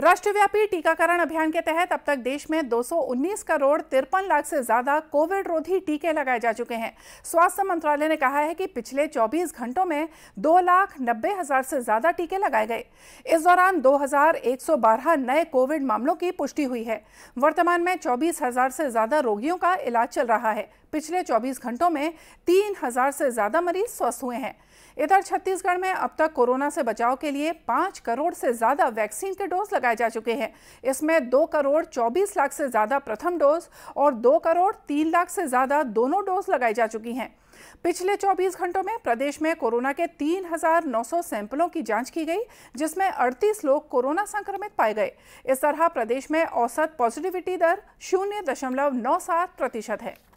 राष्ट्रव्यापी टीकाकरण अभियान के तहत अब तक देश में 219 करोड़ तिरपन लाख से ज्यादा कोविड रोधी टीके लगाए जा चुके हैं स्वास्थ्य मंत्रालय ने कहा है कि पिछले 24 घंटों में दो लाख नब्बे हजार से ज्यादा टीके लगाए गए इस दौरान 2,112 नए कोविड मामलों की पुष्टि हुई है वर्तमान में चौबीस हजार से ज्यादा रोगियों का इलाज चल रहा है पिछले 24 घंटों में 3,000 से ज्यादा मरीज स्वस्थ हुए हैं इधर छत्तीसगढ़ में अब तक कोरोना से बचाव के लिए 5 करोड़ से ज्यादा वैक्सीन के डोज लगाए लगाए जा चुके हैं इसमें दो करोड़ चौबीस लाख से ज़्यादा प्रथम डोज और दो करोड़ तीन लाख से ज़्यादा दोनों डोज लगाई जा चुकी हैं पिछले 24 घंटों में प्रदेश में कोरोना के 3,900 सैंपलों की जांच की गई जिसमें 38 लोग कोरोना संक्रमित पाए गए इस तरह प्रदेश में औसत पॉजिटिविटी दर शून्य दशमलव नौ सात प्रतिशत है